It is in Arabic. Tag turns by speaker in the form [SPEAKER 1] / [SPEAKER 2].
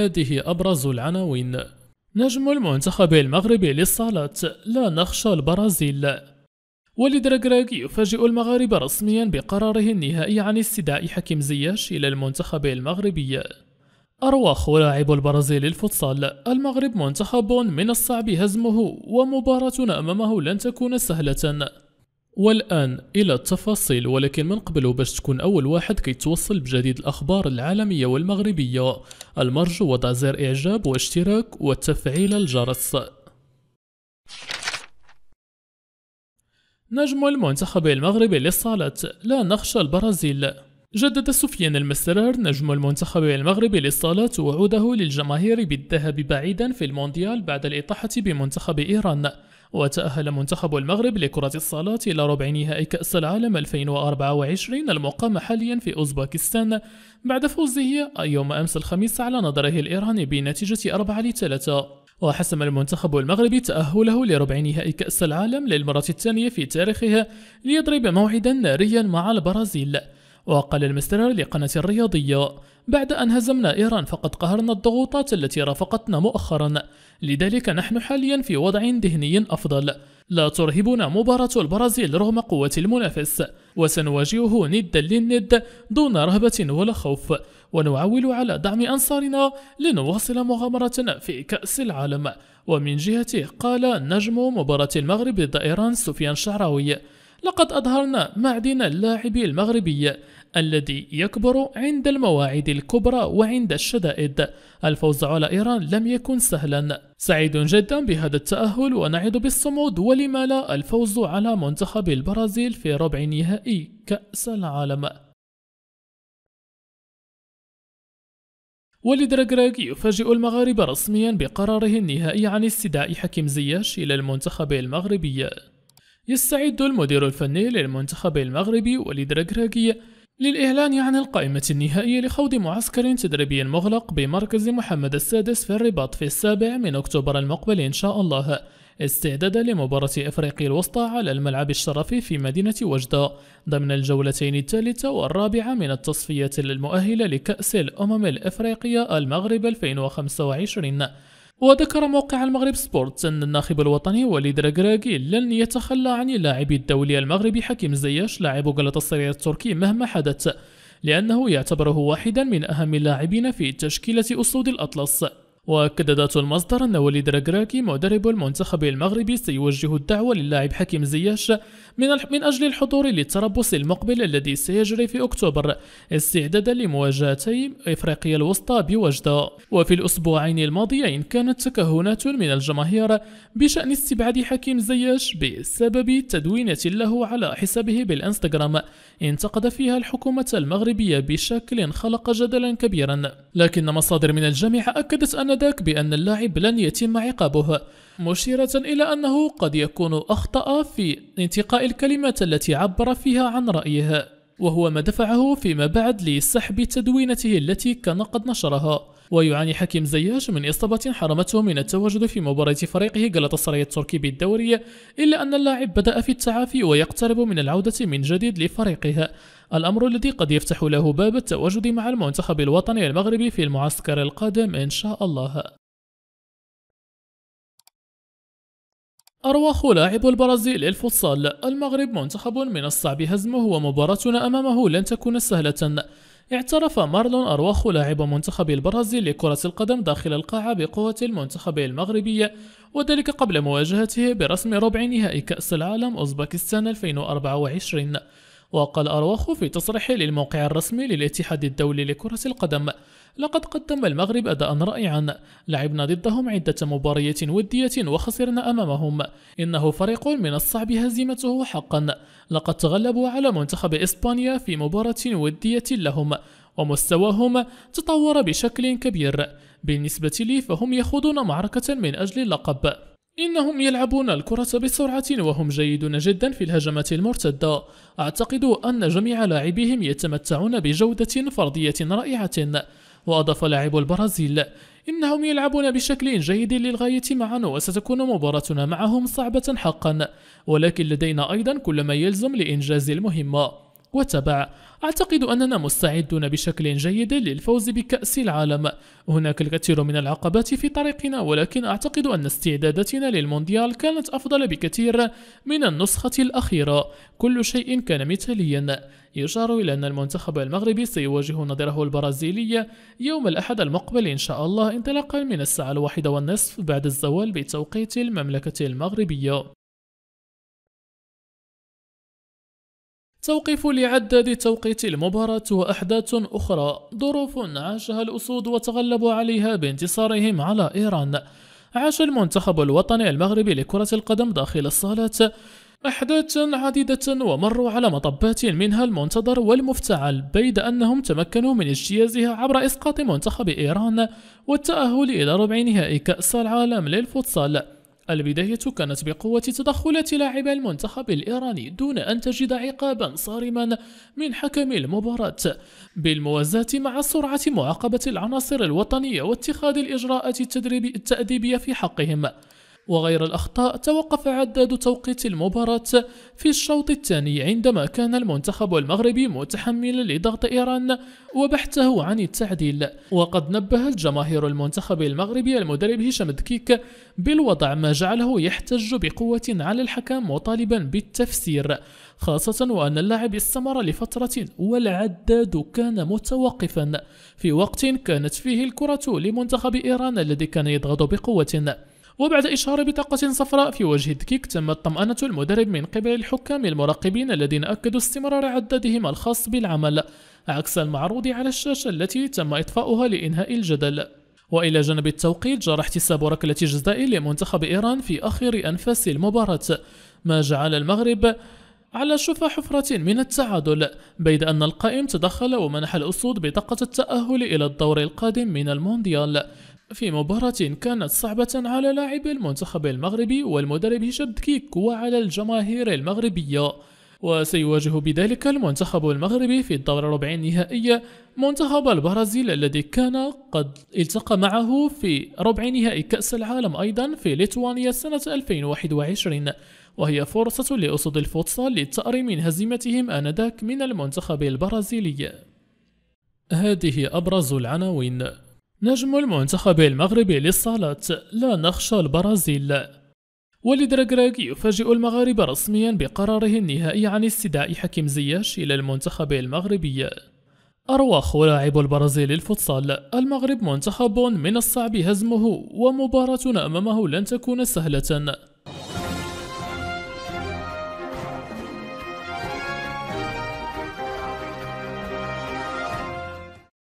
[SPEAKER 1] هذه أبرز العناوين نجم المنتخب المغربي للصالة لا نخشى البرازيل وليد ركراكي يفاجئ المغاربة رسميا بقراره النهائي عن استدعاء حكيم زياش إلى المنتخب المغربي أرواخ لاعب البرازيل الفوتسال المغرب منتخب من الصعب هزمه ومباراتنا أمامه لن تكون سهلة والآن إلى التفاصيل ولكن من قبل باش تكون أول واحد كيتوصل بجديد الأخبار العالمية والمغربية المرجو وضع زر إعجاب واشتراك وتفعيل الجرس نجم المنتخب المغربي للصالة لا نخشى البرازيل جدد سفيان المسرار نجم المنتخب المغربي للصالة وعوده للجماهير بالذهاب بعيدا في المونديال بعد الإطاحة بمنتخب إيران وتأهل منتخب المغرب لكرة الصالة إلى ربع نهائي كأس العالم 2024 المقام حاليا في أوزباكستان بعد فوزه يوم أمس الخميس على نظره الإيراني بنتيجة 4 3 وحسم المنتخب المغربي تأهله لربع نهائي كأس العالم للمرة الثانية في تاريخه ليضرب موعدا ناريا مع البرازيل وقال المستر لقناة الرياضية بعد أن هزمنا إيران فقد قهرنا الضغوطات التي رافقتنا مؤخرا لذلك نحن حاليا في وضع ذهني أفضل لا ترهبنا مباراة البرازيل رغم قوة المنافس وسنواجهه ندا للند دون رهبة ولا خوف ونعول على دعم أنصارنا لنواصل مغامرتنا في كأس العالم ومن جهته قال نجم مباراة المغرب ضد إيران سفيان شعراوي لقد أظهرنا معدن اللاعب المغربي الذي يكبر عند المواعيد الكبرى وعند الشدائد الفوز على إيران لم يكن سهلا سعيد جدا بهذا التأهل ونعد بالصمود ولما لا الفوز على منتخب البرازيل في ربع نهائي كأس العالم وليد راكراك يفاجئ المغاربة رسميا بقراره النهائي عن استدعاء حكيم زياش إلى المنتخب المغربي يستعد المدير الفني للمنتخب المغربي وليد رجراجي للإعلان عن القائمة النهائية لخوض معسكر تدريبي مغلق بمركز محمد السادس في الرباط في السابع من أكتوبر المقبل إن شاء الله استعدادا لمباراة أفريقيا الوسطى على الملعب الشرفي في مدينة وجدة ضمن الجولتين الثالثة والرابعة من التصفيات المؤهلة لكأس الأمم الأفريقية المغرب 2025 وذكر موقع المغرب سبورت أن الناخب الوطني وليد راكراكي لن يتخلى عن اللاعب الدولي المغربي حكيم زياش لاعب غلطة التركي مهما حدث لأنه يعتبره واحدا من أهم اللاعبين في تشكيلة أسود الأطلس وأكد ذات المصدر أن وليد راكراكي مدرب المنتخب المغربي سيوجه الدعوة للاعب حكيم زياش من, من أجل الحضور للتربص المقبل الذي سيجري في أكتوبر استعدادا لمواجهتي إفريقيا الوسطى بوجدة وفي الأسبوعين الماضيين كانت تكهنات من الجماهير بشأن استبعاد حكيم زياش بسبب تدوينة له على حسابه بالإنستغرام انتقد فيها الحكومة المغربية بشكل خلق جدلا كبيرا لكن مصادر من الجامعة أكدت أنذاك بأن اللاعب لن يتم عقابه مشيرة إلى أنه قد يكون أخطأ في انتقاء الكلمات التي عبر فيها عن رأيه وهو ما دفعه فيما بعد لسحب تدوينته التي كان قد نشرها ويعاني حكيم زياش من إصابة حرمته من التواجد في مباراة فريقه غلطسراي التركي بالدوري إلا أن اللاعب بدأ في التعافي ويقترب من العودة من جديد لفريقه الأمر الذي قد يفتح له باب التواجد مع المنتخب الوطني المغربي في المعسكر القادم إن شاء الله أرواخ لاعب البرازيل الفوتسال المغرب منتخب من الصعب هزمه ومباراتنا أمامه لن تكون سهلة اعترف مارلون أرواخ لاعب منتخب البرازيل لكرة القدم داخل القاعة بقوة المنتخب المغربي وذلك قبل مواجهته برسم ربع نهائي كأس العالم أوزباكستان 2024 وقال أرواخو في تصريح للموقع الرسمي للاتحاد الدولي لكرة القدم لقد قدم المغرب أداء رائعا لعبنا ضدهم عدة مباريات ودية وخسرنا أمامهم إنه فريق من الصعب هزيمته حقا لقد تغلبوا على منتخب إسبانيا في مباراة ودية لهم ومستواهم تطور بشكل كبير بالنسبة لي فهم يخوضون معركة من أجل اللقب إنهم يلعبون الكرة بسرعة وهم جيدون جدا في الهجمات المرتدة أعتقد أن جميع لاعبيهم يتمتعون بجودة فردية رائعة وأضاف لاعب البرازيل إنهم يلعبون بشكل جيد للغاية معا وستكون مباراتنا معهم صعبة حقا ولكن لدينا أيضا كل ما يلزم لإنجاز المهمة وتبع أعتقد أننا مستعدون بشكل جيد للفوز بكأس العالم هناك الكثير من العقبات في طريقنا ولكن أعتقد أن استعداداتنا للمونديال كانت أفضل بكثير من النسخة الأخيرة كل شيء كان مثاليا يشار إلى أن المنتخب المغربي سيواجه نظره البرازيلي يوم الأحد المقبل إن شاء الله انطلاقا من الساعة الواحدة والنصف بعد الزوال بتوقيت المملكة المغربية توقيف لعداد توقيت المباراة وأحداث أخرى ظروف عاشها الأسود وتغلبوا عليها بانتصارهم على إيران عاش المنتخب الوطني المغربي لكرة القدم داخل الصالة أحداث عديدة ومروا على مطبات منها المنتظر والمفتعل بيد أنهم تمكنوا من اجتيازها عبر إسقاط منتخب إيران والتأهل إلى ربع نهائي كأس العالم للفوتسال البداية كانت بقوة تدخلات لاعب المنتخب الإيراني دون أن تجد عقابا صارما من حكم المباراة بالموازاة مع سرعة معاقبة العناصر الوطنية واتخاذ الإجراءات التدريبية في حقهم وغير الأخطاء توقف عداد توقيت المباراة في الشوط الثاني عندما كان المنتخب المغربي متحملا لضغط إيران وبحثه عن التعديل وقد نبه الجماهير المنتخب المغربي المدرب هشام دكيك بالوضع ما جعله يحتج بقوة على الحكم مطالبا بالتفسير خاصة وأن اللاعب استمر لفترة والعداد كان متوقفا في وقت كانت فيه الكرة لمنتخب إيران الذي كان يضغط بقوة وبعد إشهار بطاقة صفراء في وجه الدكيك تمت طمأنة المدرب من قبل الحكام المراقبين الذين أكدوا استمرار عددهم الخاص بالعمل عكس المعروض على الشاشة التي تم إطفاؤها لإنهاء الجدل وإلى جانب التوقيت جرى احتساب ركلة جزاء لمنتخب إيران في آخر أنفاس المباراة ما جعل المغرب على شفا حفرة من التعادل بيد أن القائم تدخل ومنح الأسود بطاقة التأهل إلى الدور القادم من المونديال في مباراة كانت صعبة على لاعبي المنتخب المغربي والمدرب هشام دكيك وعلى الجماهير المغربية وسيواجه بذلك المنتخب المغربي في الدور الربع النهائي منتخب البرازيل الذي كان قد التقى معه في ربع نهائي كأس العالم أيضا في ليتوانيا سنة 2021 وهي فرصة لأسود الفوتسال للتأر من هزيمتهم آنذاك من المنتخب البرازيلي هذه أبرز العناوين نجم المنتخب المغربي للصالات لا نخشى البرازيل وليد راكراك يفاجئ المغاربة رسميا بقراره النهائي عن استدعاء حكيم زياش إلى المنتخب المغربي أرواخ لاعب البرازيل الفوتسال المغرب منتخب من الصعب هزمه ومباراتنا أمامه لن تكون سهلة